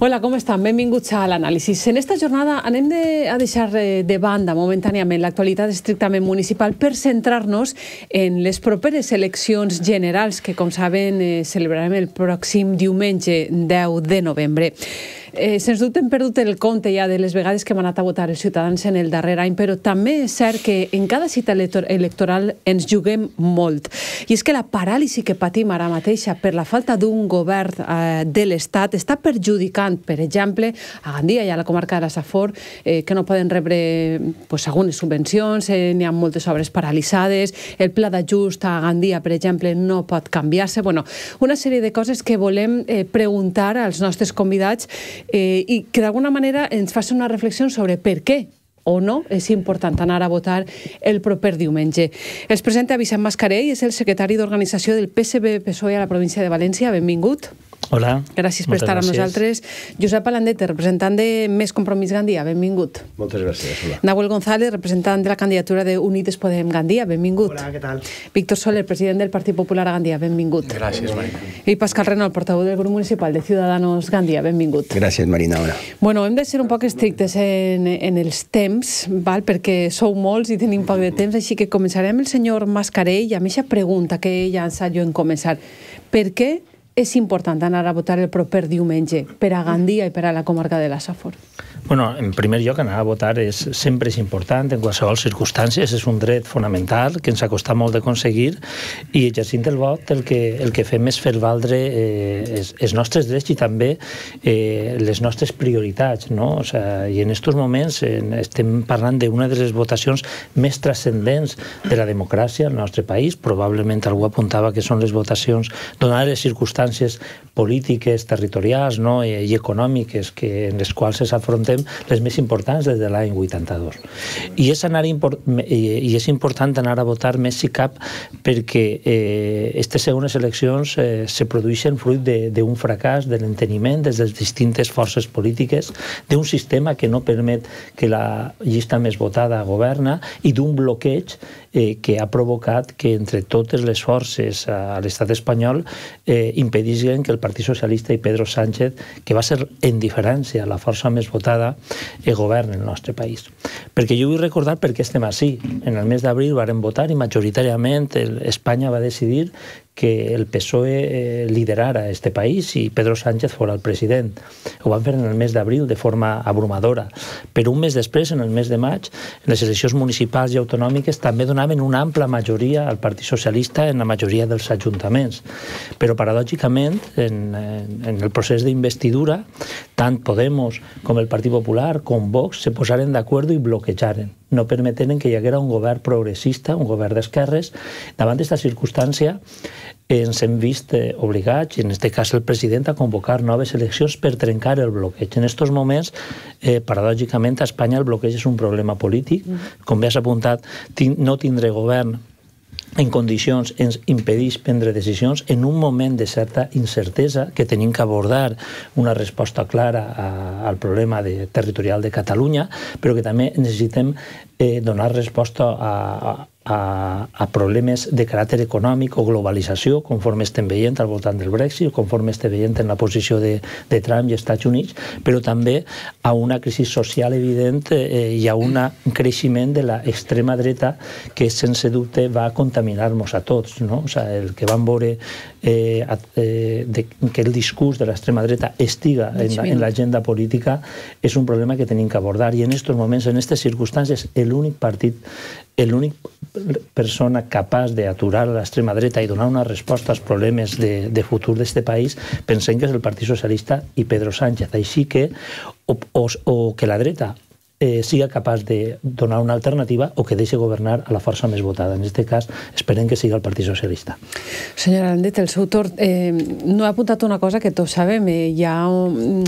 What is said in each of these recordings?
Hola, com estan? Benvinguts a l'anàlisi. En esta jornada anem de, a deixar eh, de banda momentàniament l'actualitat estrictament municipal per centrar-nos en les properes eleccions generals que, com saben, eh, celebrarem el pròxim diumenge 10 de novembre. Eh, sens dubte hem perdut el compte ja de les vegades que hem anat a votar els ciutadans en el darrer any, però també és cert que en cada cita electoral ens juguem molt. I és que la paràlisi que patim ara mateixa per la falta d'un govern eh, de l'Estat està perjudicant, per exemple, a Gandia i a la comarca de la Safor, eh, que no poden rebre pues, algunes subvencions, eh, n'hi ha moltes obres paralitzades, el pla d'ajust a Gandia, per exemple, no pot canviar-se. Bueno, una sèrie de coses que volem eh, preguntar als nostres convidats eh, i que d'alguna manera ens faci una reflexió sobre per què o no, és important anar a votar el proper diumenge. Es presenta Vicent Mascarell, és el secretari d'Organització del PSB-PSOE a la província de València. Benvingut. Benvingut. Hola. Gràcies per estar gràcies. amb nosaltres. Josep Alandet, representant de Més Compromís Gandia, benvingut. Moltes gràcies, hola. Nahuel González, representant de la candidatura de Unides Podem Gandia, benvingut. Hola, què tal? Víctor Soler, president del Partit Popular a Gandia, benvingut. Gràcies, Marina. I Pascal Renal, portaveu del grup municipal de Ciudadanos Gandia, benvingut. Gràcies, Marina, hola. Bueno, hem de ser un poc estrictes en, en els temps, val? perquè sou molts i tenim poc de temps, així que començarem el senyor Mascarell amb aquesta pregunta que ja ens ha jo en començar. Per què és important anar a votar el proper diumenge per a Gandia i per a la comarca de la Safor. Bueno, en primer lloc, anar a votar és, sempre és important, en qualsevol circumstàncies, és un dret fonamental que ens ha costat molt d'aconseguir i exercint el vot el que, el que fem és fer valdre eh, els, els nostres drets i també eh, les nostres prioritats, no? O sea, I en aquests moments eh, estem parlant d'una de les votacions més transcendents de la democràcia al nostre país, probablement algú apuntava que són les votacions, donades les circumstàncies polítiques, territorials no? I, i econòmiques que, en les quals s'afrontem trobem les més importants des de l'any 82. I és, anar i és important anar a votar més si cap perquè aquestes eh, segones eleccions eh, se produeixen fruit d'un fracàs, de l'enteniment des de les distintes forces polítiques, d'un sistema que no permet que la llista més votada governa i d'un bloqueig eh, que ha provocat que entre totes les forces a l'estat espanyol eh, impedisquen que el Partit Socialista i Pedro Sánchez, que va ser en diferència la força més votada, eh, govern el nostre país. Perquè jo vull recordar per què estem així. En el mes d'abril varen votar i majoritàriament Espanya va decidir que el PSOE eh, liderara este país i Pedro Sánchez fora el president. Ho van fer en el mes d'abril de forma abrumadora, però un mes després, en el mes de maig, les eleccions municipals i autonòmiques també donaven una ampla majoria al Partit Socialista en la majoria dels ajuntaments. Però, paradògicament, en, en el procés d'investidura, tant Podemos com el Partit Popular, com Vox, se posaren d'acord i bloquejaren no permeteren que hi haguera un govern progressista, un govern d'esquerres. Davant d'aquesta circumstància ens hem vist eh, obligats, i en aquest cas el president, a convocar noves eleccions per trencar el bloqueig. En aquests moments, eh, paradògicament, a Espanya el bloqueig és un problema polític. Mm-hmm. Com bé has apuntat, no tindré govern en condicions ens impedeix prendre decisions en un moment de certa incertesa que tenim que abordar una resposta clara a, al problema de, territorial de Catalunya, però que també necessitem eh, donar resposta a, a a, a problemes de caràcter econòmic o globalització, conforme estem veient al voltant del Brexit, conforme estem veient en la posició de, de Trump i Estats Units, però també a una crisi social evident eh, i a un creixement de l'extrema dreta que, sense dubte, va contaminar-nos a tots. No? O sigui, el que vam veure eh, eh, de, que el discurs de l'extrema dreta estiga doncs en, en l'agenda política és un problema que tenim que abordar i en aquests moments, en aquestes circumstàncies, l'únic partit l'únic persona capaç d'aturar l'extrema dreta i donar una resposta als problemes de, de futur d'aquest país, pensem que és el Partit Socialista i Pedro Sánchez. Així que o, o, o que la dreta eh, siga capaç de donar una alternativa o que deixi governar a la força més votada. En aquest cas, esperem que siga el Partit Socialista. Senyora Landet, el seu torn eh, no ha apuntat una cosa que tots sabem. Eh, hi ha... Un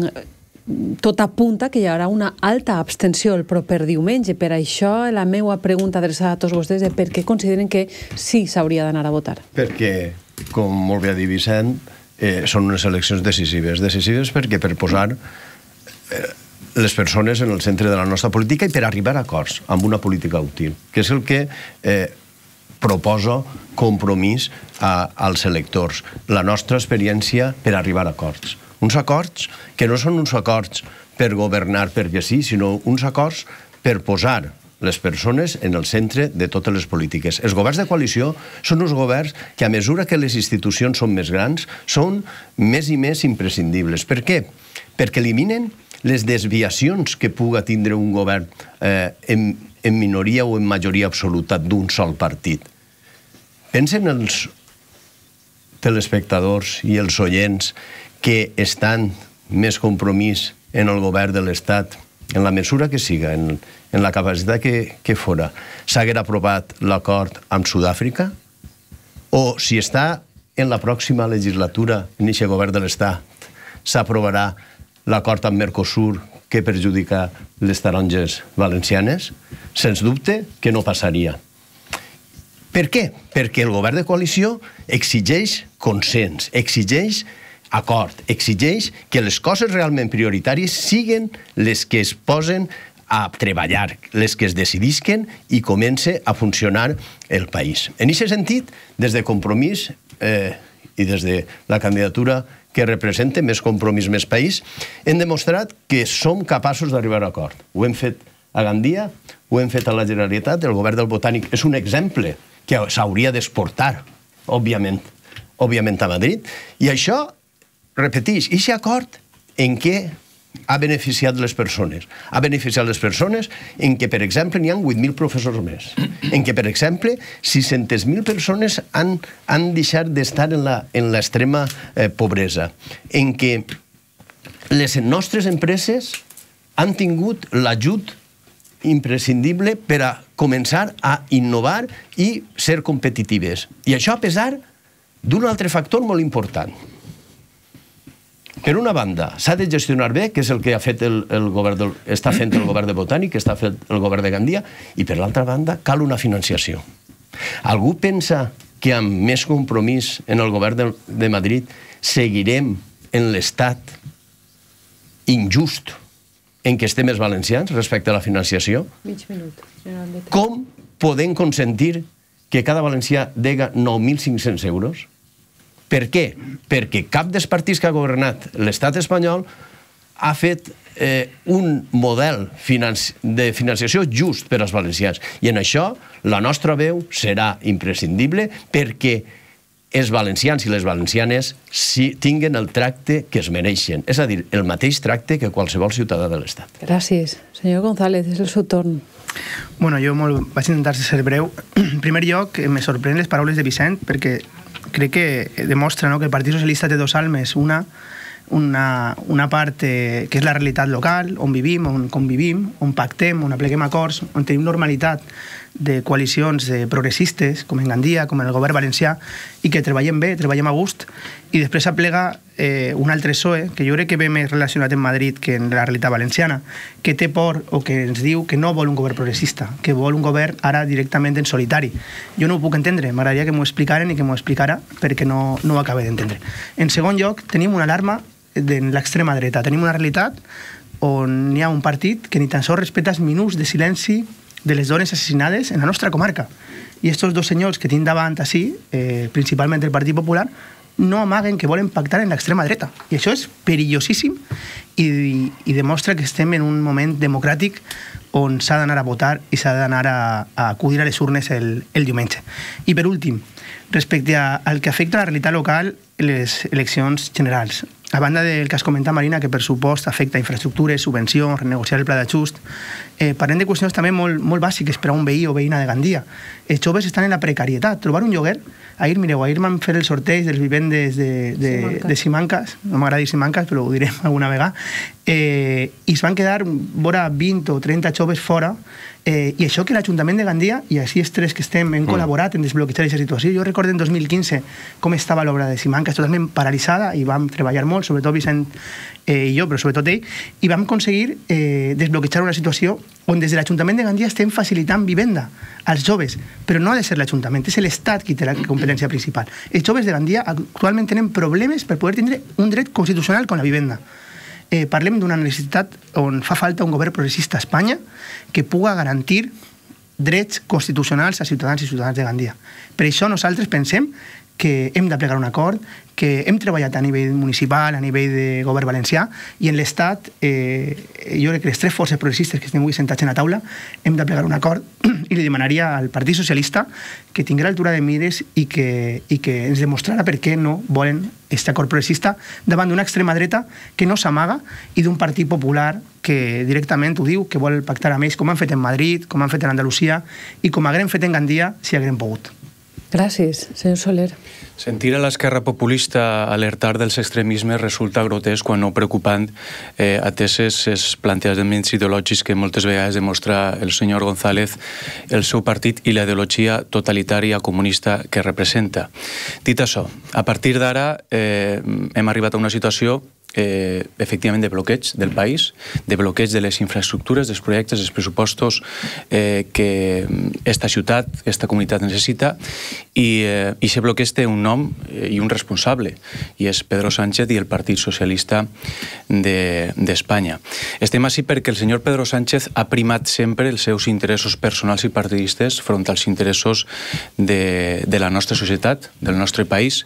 tot apunta que hi haurà una alta abstenció el proper diumenge. Per això la meva pregunta adreçada a tots vostès és per què consideren que sí s'hauria d'anar a votar. Perquè, com molt bé ha dit Vicent, eh, són unes eleccions decisives. Decisives perquè per posar eh, les persones en el centre de la nostra política i per arribar a acords amb una política útil, que és el que eh, proposa compromís a, als electors, la nostra experiència per arribar a acords. Uns acords que no són uns acords per governar perquè sí, sinó uns acords per posar les persones en el centre de totes les polítiques. Els governs de coalició són uns governs que, a mesura que les institucions són més grans, són més i més imprescindibles. Per què? Perquè eliminen les desviacions que puga tindre un govern eh, en, en minoria o en majoria absoluta d'un sol partit. Pensen els telespectadors i els oients que estan més compromís en el govern de l'Estat, en la mesura que siga, en, en la capacitat que, que fora, s'haguera aprovat l'acord amb Sud-àfrica? O si està en la pròxima legislatura, en aquest govern de l'Estat, s'aprovarà l'acord amb Mercosur que perjudica les taronges valencianes? Sens dubte que no passaria. Per què? Perquè el govern de coalició exigeix consens, exigeix acord, exigeix que les coses realment prioritàries siguen les que es posen a treballar, les que es decidisquen i comence a funcionar el país. En aquest sentit, des de Compromís eh, i des de la candidatura que representa més compromís, més país, hem demostrat que som capaços d'arribar a acord. Ho hem fet a Gandia, ho hem fet a la Generalitat, el govern del Botànic és un exemple que s'hauria d'exportar, òbviament, òbviament a Madrid, i això repeteix, aquest acord en què ha beneficiat les persones. Ha beneficiat les persones en què, per exemple, n'hi ha 8.000 professors més. En què, per exemple, 600.000 persones han, han deixat d'estar en l'extrema eh, pobresa. En què les nostres empreses han tingut l'ajut imprescindible per a començar a innovar i ser competitives. I això a pesar d'un altre factor molt important – per una banda, s'ha de gestionar bé, que és el que ha fet el, el govern del, està fent el govern de Botànic, que està fent el govern de Gandia, i per l'altra banda, cal una financiació. Algú pensa que amb més compromís en el govern de, de Madrid seguirem en l'estat injust en què estem els valencians respecte a la financiació? Mig minut. Com podem consentir que cada valencià dega 9.500 euros? Per què? Perquè cap dels partits que ha governat l'estat espanyol ha fet eh, un model financi de financiació just per als valencians. I en això la nostra veu serà imprescindible perquè els valencians i les valencianes si tinguen el tracte que es mereixen, és a dir, el mateix tracte que qualsevol ciutadà de l'Estat. Gràcies. Senyor González, és el seu torn. Bueno, jo molt... vaig intentar ser breu. En primer lloc, eh, me sorprèn les paraules de Vicent perquè crec que demostra no, que el Partit Socialista té dos almes, una una, una part eh, que és la realitat local, on vivim, on convivim, on pactem, on apleguem acords, on tenim normalitat, de coalicions de eh, progressistes, com en Gandia, com en el govern valencià, i que treballem bé, treballem a gust, i després aplega eh, un altre PSOE, que jo crec que ve més relacionat en Madrid que en la realitat valenciana, que té por o que ens diu que no vol un govern progressista, que vol un govern ara directament en solitari. Jo no ho puc entendre, m'agradaria que m'ho explicaren i que m'ho explicara perquè no, no ho acabo d'entendre. En segon lloc, tenim una alarma de l'extrema dreta. Tenim una realitat on hi ha un partit que ni tan sols respecta els minuts de silenci de les dones assassinades en la nostra comarca. I aquests dos senyors que tinc davant així, eh, principalment el Partit Popular, no amaguen que volen pactar en l'extrema dreta. I això és perillosíssim i, i demostra que estem en un moment democràtic on s'ha d'anar a votar i s'ha d'anar a, a acudir a les urnes el, el diumenge. I per últim, respecte a, al que afecta la realitat local, les eleccions generals. A banda del que has comentat, Marina, que per supost afecta infraestructures, subvencions, renegociar el pla d'ajust, eh, parlem de qüestions també molt, molt bàsiques per a un veí o veïna de Gandia. Els joves estan en la precarietat. Trobar un lloguer... Ahir, mireu, ahir vam fer el sorteig dels vivendes de, de, Simanca. de Simancas, no m'agrada dir Simancas, però ho direm alguna vegada, eh, i es van quedar vora 20 o 30 joves fora Eh, I això que l'Ajuntament de Gandia, i així els tres que estem, hem mm. col·laborat en desbloquejar aquesta situació. Jo recordo en 2015 com estava l'obra de Simancas totalment paralitzada i vam treballar molt, sobretot Vicent eh, i jo, però sobretot ell, i vam aconseguir eh, desbloquejar una situació on des de l'Ajuntament de Gandia estem facilitant vivenda als joves, però no ha de ser l'Ajuntament, és l'Estat qui té la competència principal. Els joves de Gandia actualment tenen problemes per poder tindre un dret constitucional con la vivenda eh, parlem d'una necessitat on fa falta un govern progressista a Espanya que puga garantir drets constitucionals a ciutadans i ciutadans de Gandia. Per això nosaltres pensem que hem d'aplegar un acord, que hem treballat a nivell municipal, a nivell de govern valencià, i en l'Estat, eh, jo crec que les tres forces progressistes que estem avui sentats en la taula, hem d'aplegar un acord i li demanaria al Partit Socialista que tingui altura de mires i que, i que ens demostrara per què no volen aquest acord progressista davant d'una extrema dreta que no s'amaga i d'un partit popular que directament ho diu, que vol pactar amb ells, com han fet en Madrid, com han fet en Andalusia i com haguem fet en Gandia si haguem pogut. Gràcies, senyor Soler. Sentir a l'esquerra populista alertar dels extremismes resulta grotesc quan no preocupant eh, ateses els plantejaments ideològics que moltes vegades demostra el senyor González, el seu partit i la ideologia totalitària comunista que representa. Dit això, a partir d'ara eh, hem arribat a una situació eh, efectivament de bloqueig del país, de bloqueig de les infraestructures, dels projectes, dels pressupostos eh, que mm, esta ciutat, esta comunitat necessita i eh, aquest bloqueig té un nom eh, i un responsable i és Pedro Sánchez i el Partit Socialista d'Espanya. De, Estem així perquè el senyor Pedro Sánchez ha primat sempre els seus interessos personals i partidistes front als interessos de, de la nostra societat, del nostre país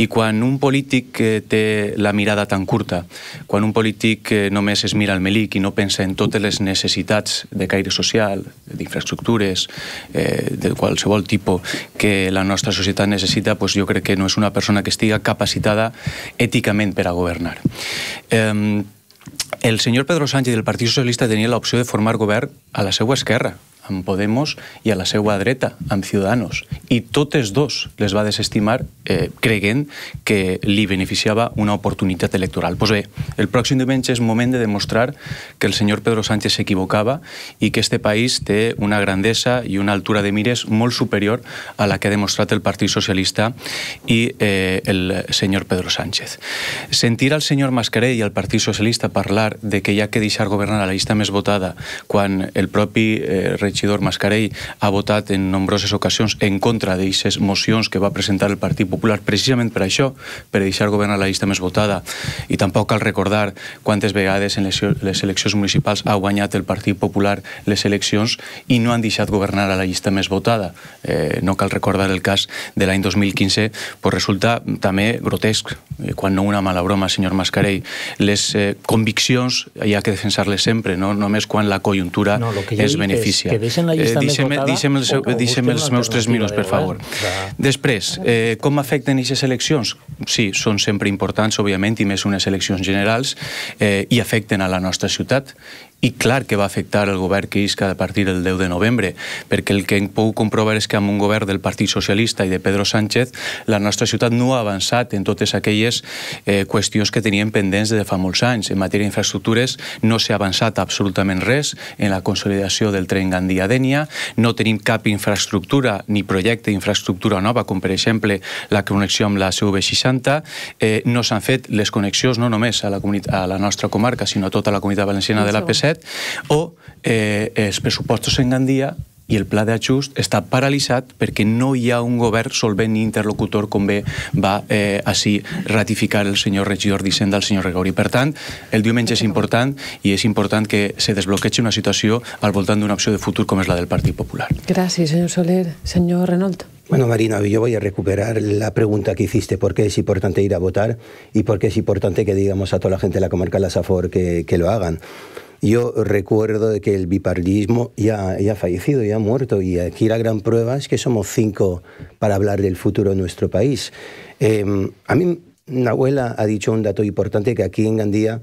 i quan un polític eh, té la mirada tan curta curta. Quan un polític eh, només es mira al melic i no pensa en totes les necessitats de caire social, d'infraestructures, eh, de qualsevol tipus que la nostra societat necessita, doncs jo crec que no és una persona que estiga capacitada èticament per a governar. Eh, el senyor Pedro Sánchez del Partit Socialista tenia l'opció de formar govern a la seva esquerra, amb Podemos i a la seva dreta, amb Ciudadanos. I totes dos les va desestimar eh, creguent que li beneficiava una oportunitat electoral. Pues bé, el pròxim diumenge és moment de demostrar que el senyor Pedro Sánchez s'equivocava i que este país té una grandesa i una altura de mires molt superior a la que ha demostrat el Partit Socialista i eh, el senyor Pedro Sánchez. Sentir al senyor Mascarell i al Partit Socialista parlar de que hi ha que deixar governar a la llista més votada quan el propi eh, regidor Mascarell ha votat en nombroses ocasions en contra d'eixes mocions que va presentar el Partit Popular precisament per això, per deixar governar la llista més votada. I tampoc cal recordar quantes vegades en les eleccions municipals ha guanyat el Partit Popular les eleccions i no han deixat governar a la llista més votada. Eh, no cal recordar el cas de l'any 2015, però resulta també grotesc, eh, quan no una mala broma, senyor Mascarell. Les eh, conviccions hi ha que defensar-les sempre, no només quan la conjuntura no, es beneficia. És que deixem la llista eh, deixem, més votada... Deixem, el seu, o, deixem els meus 3 minuts, per favor. De... Després, eh, com afecten aquestes eleccions? Sí, són sempre importants, òbviament, i més unes eleccions generals, eh, i afecten a la nostra ciutat i clar que va afectar el govern que isca a partir del 10 de novembre, perquè el que hem pogut comprovar és que amb un govern del Partit Socialista i de Pedro Sánchez la nostra ciutat no ha avançat en totes aquelles eh, qüestions que teníem pendents de fa molts anys. En matèria d'infraestructures no s'ha avançat absolutament res en la consolidació del tren Gandia-Dènia, no tenim cap infraestructura ni projecte d'infraestructura nova, com per exemple la connexió amb la CV60, eh, no s'han fet les connexions no només a la, a la nostra comarca, sinó a tota la comunitat valenciana de la P7, Lloret, o eh, els pressupostos en Gandia i el pla d'ajust està paralitzat perquè no hi ha un govern solvent ni interlocutor com bé va eh, així ratificar el senyor regidor dissent del senyor Regori. Per tant, el diumenge és important i és important que se desbloqueixi una situació al voltant d'una opció de futur com és la del Partit Popular. Gràcies, senyor Soler. Senyor Renault. Bueno, Marina, yo voy a recuperar la pregunta que hiciste, por qué es importante ir a votar y por qué es importante que digamos a toda la gente de la comarca de la SAFOR que, que lo hagan. Yo recuerdo de que el bipartidismo ya, ya ha fallecido, ya ha muerto, y aquí la gran prueba es que somos cinco para hablar del futuro de nuestro país. Em, a mí, abuela ha dicho un dato importante que aquí en Gandía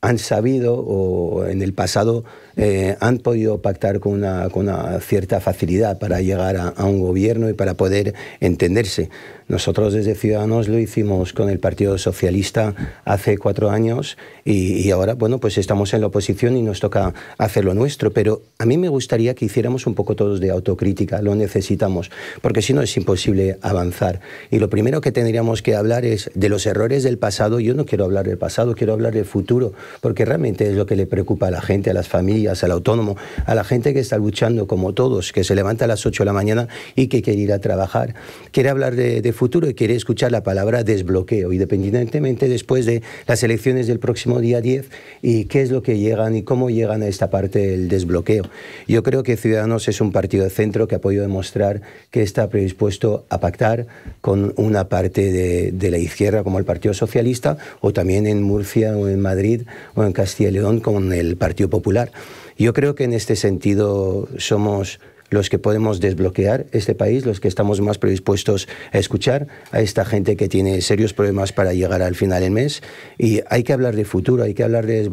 han sabido o en el pasado eh, han podido pactar con una, cierta facilidad para llegar a, un gobierno y para poder entenderse. Nosotros desde Ciudadanos lo hicimos con el Partido Socialista hace cuatro años y, ahora, bueno, pues estamos en la oposición y nos toca hacer lo nuestro. Pero a mí me gustaría que hiciéramos un poco todos de autocrítica, lo necesitamos, porque si no es imposible avanzar. Y lo primero que tendríamos que hablar es de los errores del pasado. Yo no quiero hablar del pasado, quiero hablar del futuro, porque realmente es lo que le preocupa a la gente, a las familias, al autónomo, a la gente que está luchando como todos, que se levanta a las 8 de la mañana y que quiere ir a trabajar. Quiere hablar de, de futuro y quiere escuchar la palabra desbloqueo, independientemente después de las elecciones del próximo día 10 y qué es lo que llegan y cómo llegan a esta parte del desbloqueo. Yo creo que Ciudadanos es un partido de centro que ha podido demostrar que está predispuesto a pactar con una parte de, de la izquierda como el Partido Socialista o también en Murcia o en Madrid o en Castilla y León con el Partido Popular. Yo creo que en este sentido somos los que podemos desbloquear este país, los que estamos más predispuestos a escuchar a esta gente que tiene serios problemas para llegar al final del mes. Y hay que hablar de futuro, hay que hablar de,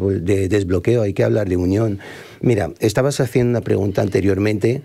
desbloqueo, hay que hablar de unión. Mira, estabas haciendo una pregunta anteriormente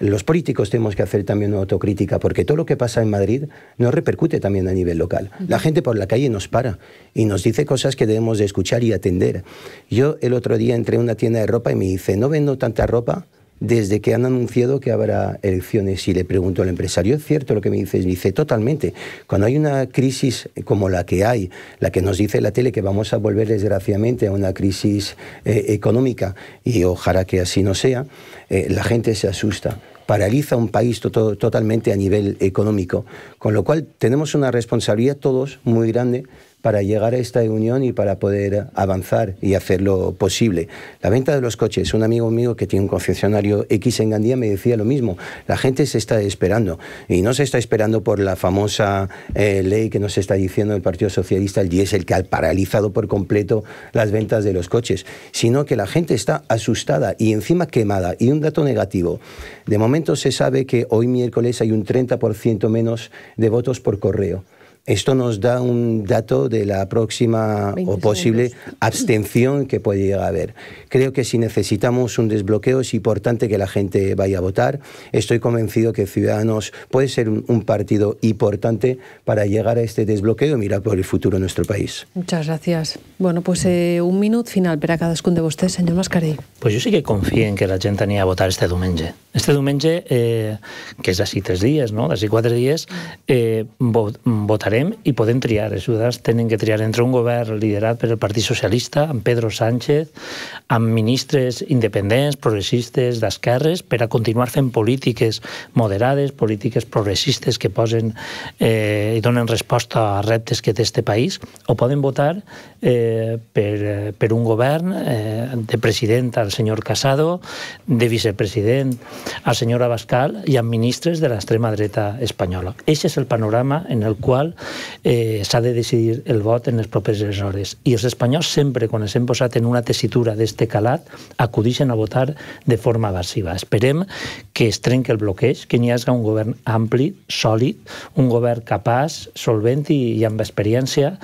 los políticos tenemos que hacer también una autocrítica, porque todo lo que pasa en Madrid nos repercute también a nivel local. La gente por la calle nos para y nos dice cosas que debemos de escuchar y atender. Yo el otro día entré a una tienda de ropa y me dice, no vendo tanta ropa desde que han anunciado que habrá elecciones. Y le pregunto al empresario, ¿es cierto lo que me dices? dice, totalmente. Cuando hay una crisis como la que hay, la que nos dice la tele que vamos a volver desgraciadamente a una crisis eh, económica, y ojalá que así no sea, eh, la gente se asusta paraliza un país totalmente a nivel económico, con lo cual tenemos una responsabilidad todos muy grande para llegar a esta unión y para poder avanzar y hacer lo posible. La venta de los coches, un amigo mío que tiene un concesionario X en Gandía me decía lo mismo, la gente se está esperando y no se está esperando por la famosa eh, ley que nos está diciendo el Partido Socialista, el el que ha paralizado por completo las ventas de los coches, sino que la gente está asustada y encima quemada. Y un dato negativo, de momento se sabe que hoy miércoles hay un 30% menos de votos por correo. Esto nos da un dato de la próxima o posible abstención que puede llegar a haber. Creo que si necesitamos un desbloqueo es importante que la gente vaya a votar. Estoy convencido que Ciudadanos puede ser un partido importante para llegar a este desbloqueo y mirar por el futuro de nuestro país. Muchas gracias. Bueno, pues eh, un minuto final para cada uno de ustedes, señor Mascarell. Pues yo sí que confío en que la gente vaya a votar este domingo. Este domingo eh, que es así tres días, no? Así cuatro días eh, votaré votarem i podem triar. Els ciutadans tenen que triar entre un govern liderat per el Partit Socialista, amb Pedro Sánchez, amb ministres independents, progressistes, d'esquerres, per a continuar fent polítiques moderades, polítiques progressistes que posen eh, i donen resposta a reptes que té este país, o poden votar eh, per, per un govern eh, de president al senyor Casado, de vicepresident al senyor Abascal i amb ministres de l'extrema dreta espanyola. Aquest és el panorama en el qual eh, s'ha de decidir el vot en les properes hores. I els espanyols sempre, quan s'han posat en una tessitura d'este calat, acudixen a votar de forma evasiva. Esperem que es trenqui el bloqueig, que n'hi hagi un govern ampli, sòlid, un govern capaç, solvent i, i amb experiència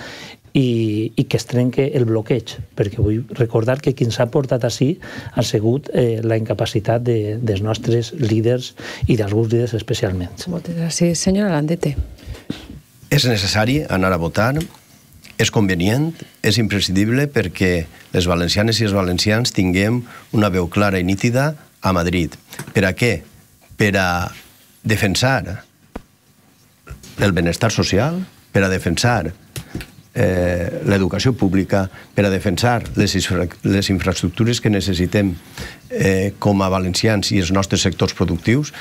i, i que es trenque el bloqueig, perquè vull recordar que qui ens ha portat així ha sigut eh, la incapacitat de, dels nostres líders i d'alguns líders especialment. Moltes gràcies. Senyora Landete. És necessari anar a votar, és convenient, és imprescindible perquè les valencianes i els valencians tinguem una veu clara i nítida a Madrid. Per a què? Per a defensar el benestar social, per a defensar eh, l'educació pública, per a defensar les, infra les infraestructures que necessitem eh, com a valencians i els nostres sectors productius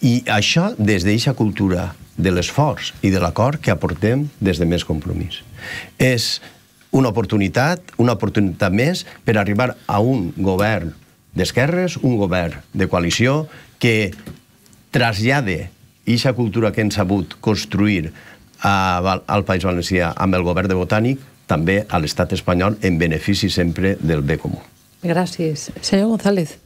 i això des d'aquesta cultura de l'esforç i de l'acord que aportem des de més compromís. És una oportunitat, una oportunitat més per arribar a un govern d'esquerres, un govern de coalició que trasllade aquesta cultura que hem sabut construir a, al País Valencià amb el govern de Botànic també a l'estat espanyol en benefici sempre del bé comú. Gràcies. Senyor González.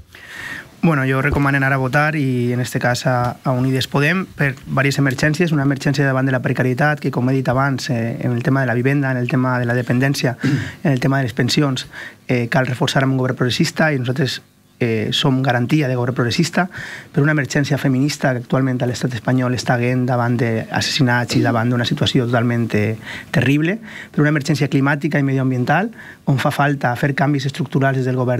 Bueno, jo anar a votar i en este cas a, a Unides Podem per diverses emergències, una emergència davant de la precarietat que com he dit abans eh, en el tema de la vivenda, en el tema de la dependència, en el tema de les pensions, eh, cal reforçar amb un govern progressista i nosaltres eh, som garantia de govern progressista, per una emergència feminista que actualment a l'estat espanyol està gent davant d'assassinats i davant d'una situació totalment eh, terrible, per una emergència climàtica i medioambiental, on fa falta fer canvis estructurals des del govern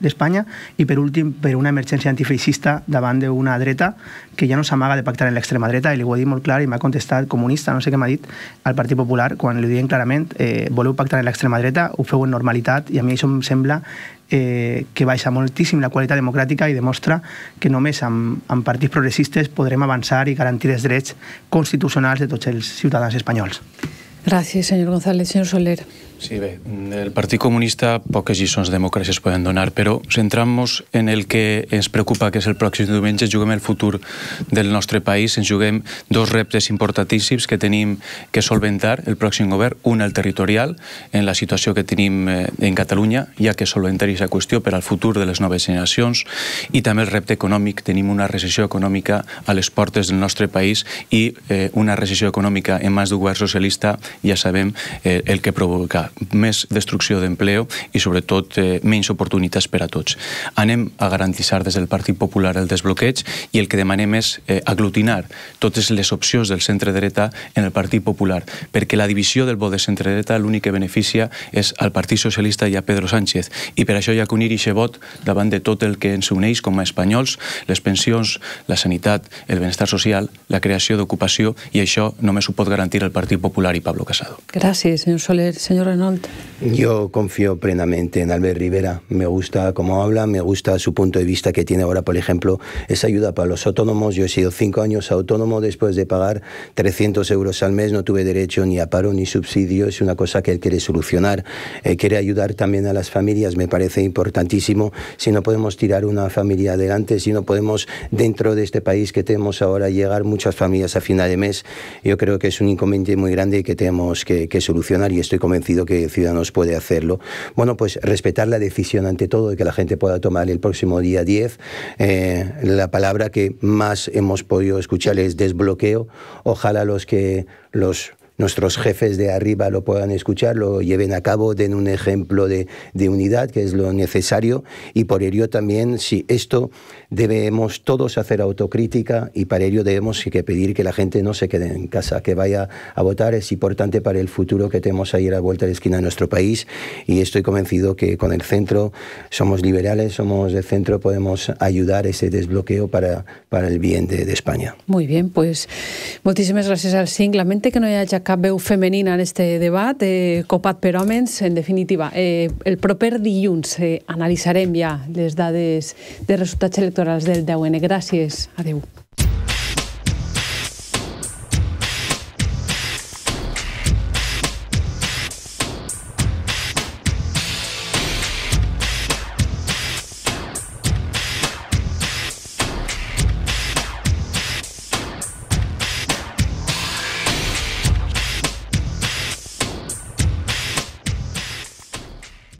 d'Espanya, de, i per últim, per una emergència antifeixista davant d'una dreta que ja no s'amaga de pactar en l'extrema dreta, i li ho he dit molt clar i m'ha contestat comunista, no sé què m'ha dit, al Partit Popular, quan li diuen clarament eh, voleu pactar en l'extrema dreta, ho feu en normalitat, i a mi això em sembla eh, que baixa moltíssim la qualitat democràtica i demostra que només amb, amb partits progressistes podrem avançar i garantir els drets constitucionals de tots els ciutadans espanyols. Gràcies, senyor González. Senyor Soler. Sí, bé, el Partit Comunista poques lliçons de democràcia es poden donar, però centrant-nos en el que ens preocupa, que és el pròxim diumenge, juguem el futur del nostre país, ens juguem dos reptes importantíssims que tenim que solventar el pròxim govern, un el territorial, en la situació que tenim eh, en Catalunya, ja que solventar aquesta qüestió per al futur de les noves generacions, i també el repte econòmic, tenim una recessió econòmica a les portes del nostre país i eh, una recessió econòmica en mans d'un govern socialista, ja sabem eh, el que provoca més destrucció d'empleo i sobretot eh, menys oportunitats per a tots. Anem a garantir des del Partit Popular el desbloqueig i el que demanem és eh, aglutinar totes les opcions del centre dreta en el Partit Popular, perquè la divisió del vot de centre dreta l'únic que beneficia és al Partit Socialista i a Pedro Sánchez i per això hi ha que unir aquest vot davant de tot el que ens uneix com a espanyols, les pensions, la sanitat, el benestar social, la creació d'ocupació i això només ho pot garantir el Partit Popular i Pablo Casado. Gràcies, senyor Soler. Renan... Yo confío plenamente en Albert Rivera. Me gusta cómo habla, me gusta su punto de vista que tiene ahora, por ejemplo, esa ayuda para los autónomos. Yo he sido cinco años autónomo después de pagar 300 euros al mes. No tuve derecho ni a paro ni subsidio. Es una cosa que él quiere solucionar. Eh, quiere ayudar también a las familias. Me parece importantísimo. Si no podemos tirar una familia adelante, si no podemos, dentro de este país que tenemos ahora, llegar muchas familias a final de mes, yo creo que es un inconveniente muy grande que tenemos que solucionar y estoy convencido que Ciudadanos puede hacerlo. Bueno, pues respetar la decisión ante todo de que la gente pueda tomar el próximo día 10. Eh, la palabra que más hemos podido escuchar es desbloqueo. Ojalá los que los nuestros jefes de arriba lo puedan escuchar, lo lleven a cabo, den un ejemplo de, de unidad, que es lo necesario, y por ello también, si esto debemos todos hacer autocrítica y para ello debemos que pedir que la gente no se quede en casa, que vaya a votar, es importante para el futuro que tenemos ahí a la vuelta de la esquina de nuestro país y estoy convencido que con el centro somos liberales, somos de centro, podemos ayudar ese desbloqueo para, para el bien de, España. Muy bien, pues muchísimas gracias al SIN, mente que no haya cap veu femenina en este debat, eh, copat per homes. En definitiva, eh, el proper dilluns eh, analitzarem ja les dades de resultats electorals del 10N. Gràcies. Adéu.